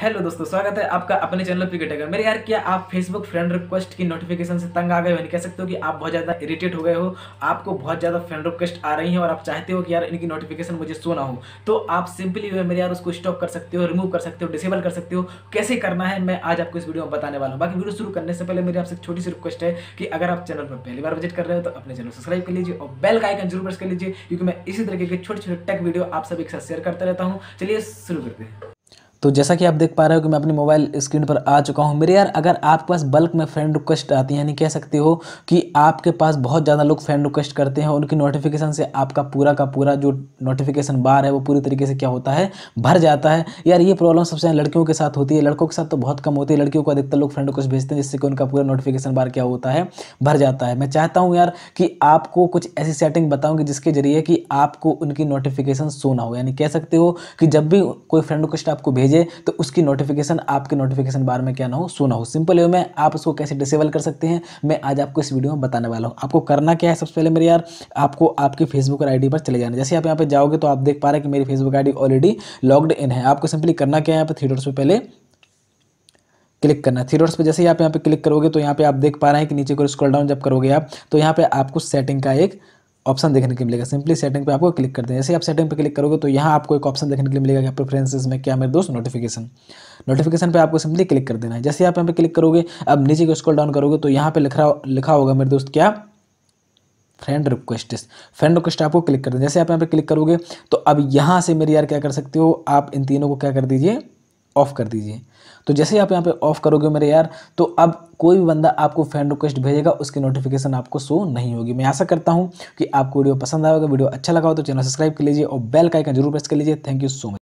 hello दोस्तों स्वागत है आपका अपने चैनल क्रिकेट अगर मेरे यार क्या आप फेसबुक फ्रेंड रिक्वेस्ट की नोटिफिकेशन से तंग आ गए हो नहीं कह सकते हो कि आप बहुत ज़्यादा इरिटेट हो गए हो आपको बहुत ज़्यादा फ्रेंड रिक्वेस्ट आ रही है और आप चाहते हो कि यार इनकी नोटिफिकेशन मुझे सो ना हो तो आप सिंपली जो है मेरे यार उसको स्टॉप कर सकते हो रिमूव कर सकते हो डिसेबल कर सकते हो कैसे करना है मैं आज आपको इस वीडियो में बताने वाला हूँ बाकी वीडियो शुरू करने से पहले मेरी आपसे छोटी सी रिक्वेस्ट है कि अगर आप चैनल पर पहली बार विजिट कर रहे हो तो अपने चैनल सब्सक्राइब कर लीजिए और बेल का आइकन जरूर प्रेस कर लीजिए क्योंकि मैं इसी तरीके के छोटे छोटे टेक वीडियो आप सभी के साथ शेयर करता रहता हूँ चलिए शुरू करते हैं तो जैसा कि आप देख पा रहे हो कि मैं अपनी मोबाइल स्क्रीन पर आ चुका हूँ मेरे यार अगर आपके पास बल्क में फ्रेंड रिक्वेस्ट आती है यानी कह सकते हो कि आपके पास बहुत ज़्यादा लोग फ्रेंड रिक्वेस्ट करते हैं उनकी नोटिफिकेशन से आपका पूरा का पूरा जो नोटिफिकेशन बार है वो पूरी तरीके से क्या होता है भर जाता है यार ये प्रॉब्लम सबसे लड़कियों के साथ होती है लड़कों के साथ तो बहुत कम होती है लड़कियों को अधिकतर लोग फ्रेंड रिक्वेस्ट भेजते हैं जिससे कि उनका पूरा नोटिफिकेशन बार क्या होता है भर जाता है मैं चाहता हूँ यार कि आपको कुछ ऐसी सेटिंग बताऊँगी जिसके जरिए कि आपको उनकी नोटिफिकेशन सोना हो यानी कह सकते हो कि जब भी कोई फ्रेंड रिक्वेस्ट आपको भेजे दीजिए तो उसकी नोटिफिकेशन आपके नोटिफिकेशन बार में क्या ना हो सो ना हो सिंपल वे में आप उसको कैसे डिसेबल कर सकते हैं मैं आज आपको इस वीडियो में बताने वाला हूँ आपको करना क्या है सबसे पहले मेरे यार आपको आपकी फेसबुक आई पर चले जाना जैसे आप यहाँ पर जाओगे तो आप देख पा रहे हैं कि मेरी Facebook I already logged in है आपको सिंपली करना क्या है यहाँ पर थ्री डॉट्स पहले क्लिक करना है थ्री डॉट्स पर जैसे ही आप यहाँ पे क्लिक करोगे तो यहाँ पे आप देख पा रहे हैं कि नीचे को स्क्रॉल डाउन जब करोगे आप तो यहाँ पे आपको सेटिंग का एक ऑप्शन देखने के मिलेगा सिंपली सेटिंग पे आपको क्लिक कर दें जैसे आप सेटिंग पे क्लिक करोगे तो यहाँ आपको एक ऑप्शन देखने के लिए मिलेगा कि प्रेफरेंसेस में क्या मेरे दोस्त नोटिफिकेशन नोटिफिकेशन पे आपको सिंपली क्लिक कर देना है जैसे आप यहाँ पे क्लिक करोगे अब नीचे को स्क्रॉल डाउन करोगे तो यहाँ पे लिखा लिखा होगा मेरे दोस्त क्या फ्रेंड रिक्वेस्ट फ्रेंड रिक्वेस्ट आपको क्लिक कर दें जैसे आप यहाँ पे क्लिक करोगे तो अब यहाँ से मेरे यार क्या कर सकते हो आप इन तीनों को क्या कर दीजिए ऑफ़ कर दीजिए तो जैसे ही आप यहाँ पे ऑफ़ करोगे मेरे यार तो अब कोई भी बंदा आपको फ्रेंड रिक्वेस्ट भेजेगा उसकी नोटिफिकेशन आपको शो नहीं होगी मैं आशा करता हूँ कि आपको वीडियो पसंद आएगा वीडियो अच्छा लगा हो तो चैनल सब्सक्राइब कर लीजिए और बेल का आइकन जरूर प्रेस कर लीजिए थैंक यू सो मच